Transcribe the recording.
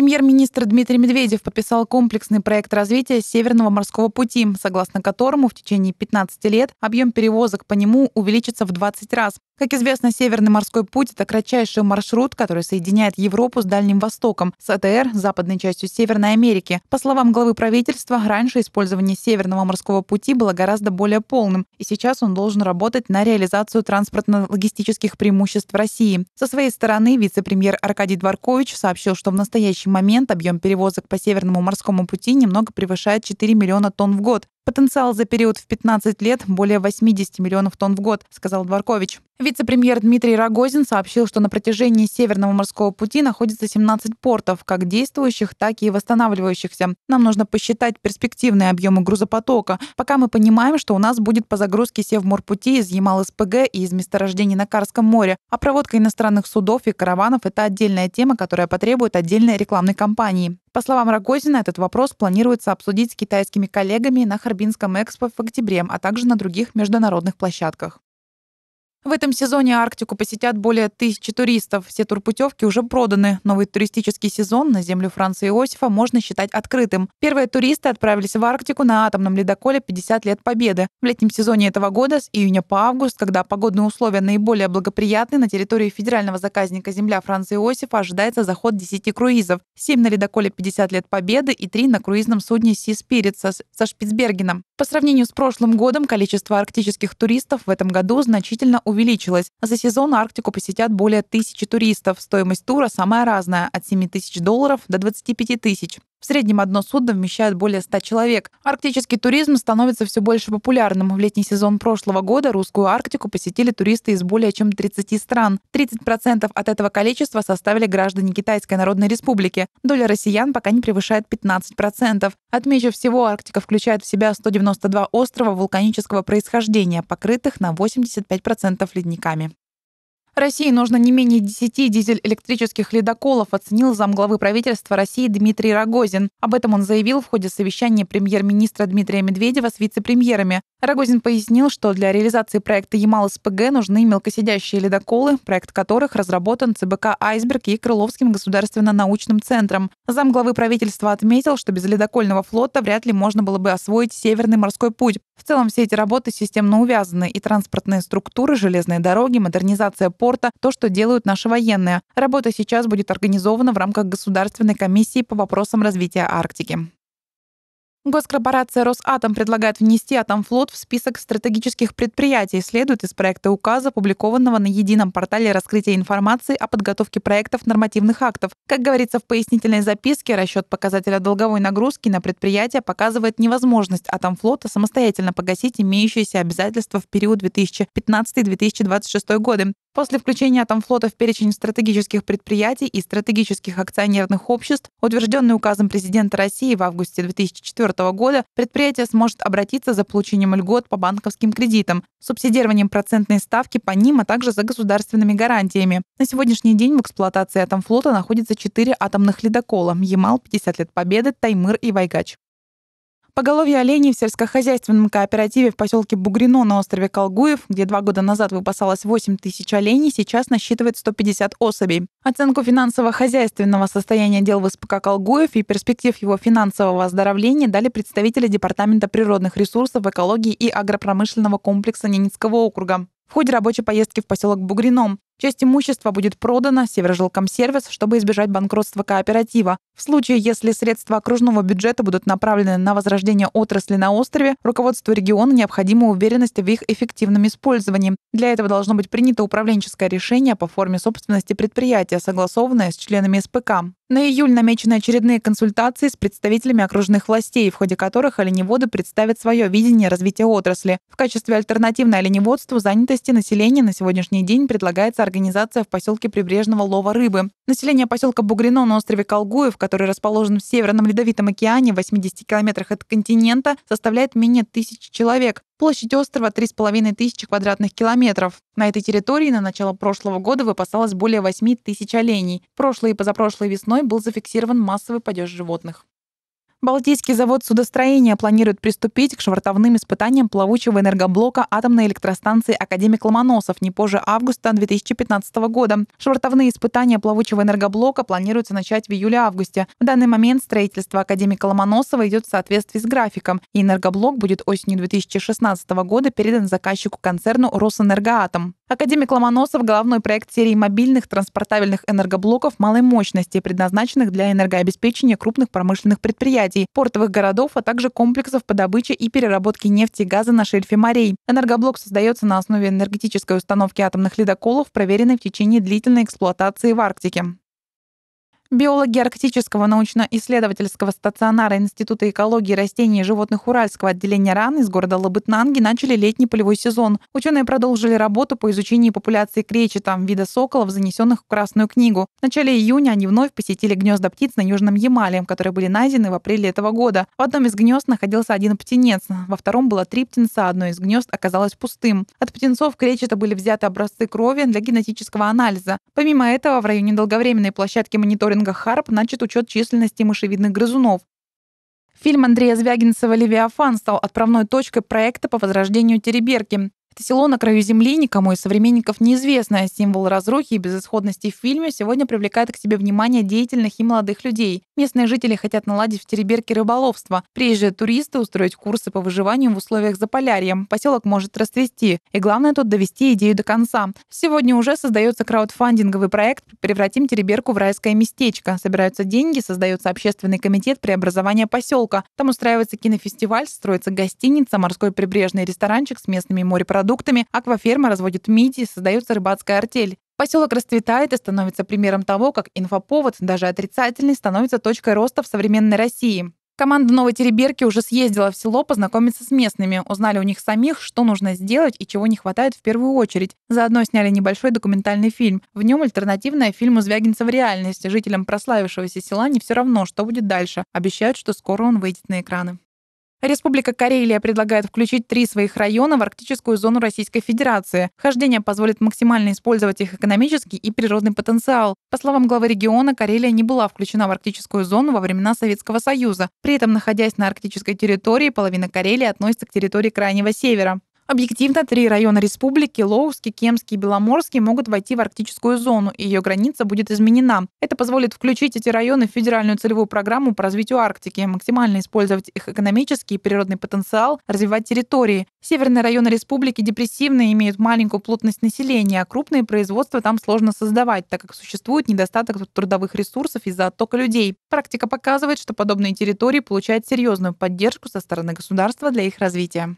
Премьер-министр Дмитрий Медведев подписал комплексный проект развития Северного морского пути, согласно которому в течение 15 лет объем перевозок по нему увеличится в 20 раз. Как известно, Северный морской путь – это кратчайший маршрут, который соединяет Европу с Дальним Востоком, с АТР, западной частью Северной Америки. По словам главы правительства, раньше использование Северного морского пути было гораздо более полным, и сейчас он должен работать на реализацию транспортно-логистических преимуществ России. Со своей стороны, вице-премьер Аркадий Дворкович сообщил, что в настоящий момент объем перевозок по Северному морскому пути немного превышает 4 миллиона тонн в год. Потенциал за период в 15 лет более 80 миллионов тонн в год, сказал Дворкович. Вице-премьер Дмитрий Рогозин сообщил, что на протяжении Северного морского пути находится 17 портов, как действующих, так и восстанавливающихся. Нам нужно посчитать перспективные объемы грузопотока, пока мы понимаем, что у нас будет по загрузке Севморпути из Ямал-СПГ и из месторождений на Карском море. А проводка иностранных судов и караванов – это отдельная тема, которая потребует отдельной рекламной кампании. По словам Рогозина, этот вопрос планируется обсудить с китайскими коллегами на Харбинском экспо в октябре, а также на других международных площадках. В этом сезоне Арктику посетят более тысячи туристов. Все турпутевки уже проданы. Новый туристический сезон на землю Франции Иосифа можно считать открытым. Первые туристы отправились в Арктику на атомном ледоколе 50 лет Победы. В летнем сезоне этого года с июня по август, когда погодные условия наиболее благоприятны, на территории федерального заказника земля Франции Иосифа ожидается заход 10 круизов. 7 на ледоколе 50 лет Победы и 3 на круизном судне «Си Spirits со Шпицбергеном. По сравнению с прошлым годом, количество арктических туристов в этом году значительно увеличилось. За сезон Арктику посетят более тысячи туристов. Стоимость тура самая разная – от 7 тысяч долларов до 25 тысяч. В среднем одно судно вмещает более 100 человек. Арктический туризм становится все больше популярным. В летний сезон прошлого года русскую Арктику посетили туристы из более чем 30 стран. 30% от этого количества составили граждане Китайской Народной Республики. Доля россиян пока не превышает 15%. Отмечу всего, Арктика включает в себя 192 острова вулканического происхождения, покрытых на 85% ледниками. России нужно не менее 10 дизель-электрических ледоколов, оценил замглавы правительства России Дмитрий Рогозин. Об этом он заявил в ходе совещания премьер-министра Дмитрия Медведева с вице-премьерами. Рогозин пояснил, что для реализации проекта Ямал-СПГ нужны мелкосидящие ледоколы, проект которых разработан ЦБК «Айсберг» и Крыловским государственно-научным центром. Замглавы правительства отметил, что без ледокольного флота вряд ли можно было бы освоить Северный морской путь. В целом все эти работы системно увязаны, и транспортные структуры, железные дороги, модернизация порта – то, что делают наши военные. Работа сейчас будет организована в рамках Государственной комиссии по вопросам развития Арктики. Госкорпорация «Росатом» предлагает внести «Атомфлот» в список стратегических предприятий, следует из проекта указа, опубликованного на едином портале раскрытия информации о подготовке проектов нормативных актов. Как говорится в пояснительной записке, расчет показателя долговой нагрузки на предприятие показывает невозможность «Атомфлота» самостоятельно погасить имеющиеся обязательства в период 2015-2026 годы. После включения Атомфлота в перечень стратегических предприятий и стратегических акционерных обществ, утвержденный указом президента России в августе 2004 года, предприятие сможет обратиться за получением льгот по банковским кредитам, субсидированием процентной ставки по ним, а также за государственными гарантиями. На сегодняшний день в эксплуатации Атомфлота находятся четыре атомных ледокола «Ямал», «50 лет Победы», «Таймыр» и «Вайгач». Поголовье оленей в сельскохозяйственном кооперативе в поселке Бугрино на острове Колгуев, где два года назад выпасалось 8 тысяч оленей, сейчас насчитывает 150 особей. Оценку финансово-хозяйственного состояния дел в СПК Колгуев и перспектив его финансового оздоровления дали представители Департамента природных ресурсов, экологии и агропромышленного комплекса Ненецкого округа в ходе рабочей поездки в поселок Бугрином. Часть имущества будет продана Северожилкомсервис, чтобы избежать банкротства кооператива. В случае, если средства окружного бюджета будут направлены на возрождение отрасли на острове, руководству региона необходима уверенность в их эффективном использовании. Для этого должно быть принято управленческое решение по форме собственности предприятия, согласованное с членами СПК. На июль намечены очередные консультации с представителями окружных властей, в ходе которых оленеводы представят свое видение развития отрасли. В качестве альтернативной оленеводству занятости населения на сегодняшний день предлагается организация в поселке Прибрежного лова рыбы. Население поселка Бугрино на острове Колгуев, который расположен в Северном Ледовитом океане в 80 километрах от континента, составляет менее тысячи человек. Площадь острова 3,5 тысячи квадратных километров. На этой территории на начало прошлого года выпасалось более 8 тысяч оленей. Прошлой и позапрошлой весной был зафиксирован массовый падеж животных. Балтийский завод судостроения планирует приступить к швартовным испытаниям плавучего энергоблока атомной электростанции «Академик Ломоносов» не позже августа 2015 года. Швартовные испытания плавучего энергоблока планируется начать в июле-августе. В данный момент строительство «Академика Ломоносова» идет в соответствии с графиком, и энергоблок будет осенью 2016 года передан заказчику концерну «Росэнергоатом». Академик Ломоносов — головной проект серии мобильных транспортабельных энергоблоков малой мощности, предназначенных для энергообеспечения крупных промышленных предприятий, портовых городов, а также комплексов по добыче и переработке нефти и газа на шельфе морей. Энергоблок создается на основе энергетической установки атомных ледоколов, проверенной в течение длительной эксплуатации в Арктике. Биологи Арктического научно-исследовательского стационара Института экологии растений и животных Уральского отделения РАН из города Лабытнанги начали летний полевой сезон. Ученые продолжили работу по изучению популяции кречета, вида соколов, занесенных в Красную книгу. В начале июня они вновь посетили гнезда птиц на Южном Ямале, которые были найдены в апреле этого года. В одном из гнезд находился один птенец, во втором было три птенца, одно из гнезд оказалось пустым. От птенцов кречета были взяты образцы крови для генетического анализа. Помимо этого, в районе долговременной площадки мониторинга Шенга Харп начат учет численности мышевидных грызунов. Фильм Андрея Звягинцева «Левиафан» стал отправной точкой проекта по возрождению Тереберки. Это село на краю земли, никому из современников неизвестное. Символ разрухи и безысходности в фильме сегодня привлекает к себе внимание деятельных и молодых людей. Местные жители хотят наладить в Тереберке рыболовство. Приезжие туристы устроить курсы по выживанию в условиях заполярья. Поселок может расцвести. И главное тут довести идею до конца. Сегодня уже создается краудфандинговый проект «Превратим Тереберку в райское местечко». Собираются деньги, создается общественный комитет преобразования поселка. Там устраивается кинофестиваль, строится гостиница, морской прибрежный ресторанчик с местными морепродуктами продуктами, акваферма разводит мидии, создается рыбацкая артель. Поселок расцветает и становится примером того, как инфоповод, даже отрицательный, становится точкой роста в современной России. Команда Новой Тереберки уже съездила в село познакомиться с местными, узнали у них самих, что нужно сделать и чего не хватает в первую очередь. Заодно сняли небольшой документальный фильм. В нем альтернативная фильму «Звягинцев реальность». Жителям прославившегося села не все равно, что будет дальше. Обещают, что скоро он выйдет на экраны. Республика Карелия предлагает включить три своих района в арктическую зону Российской Федерации. Хождение позволит максимально использовать их экономический и природный потенциал. По словам главы региона, Карелия не была включена в арктическую зону во времена Советского Союза. При этом, находясь на арктической территории, половина Карелии относится к территории Крайнего Севера. Объективно, три района республики, Лоуский, Кемский и Беломорский, могут войти в арктическую зону, и ее граница будет изменена. Это позволит включить эти районы в федеральную целевую программу по развитию Арктики, максимально использовать их экономический и природный потенциал, развивать территории. Северные районы республики депрессивные, имеют маленькую плотность населения, а крупные производства там сложно создавать, так как существует недостаток трудовых ресурсов из-за оттока людей. Практика показывает, что подобные территории получают серьезную поддержку со стороны государства для их развития.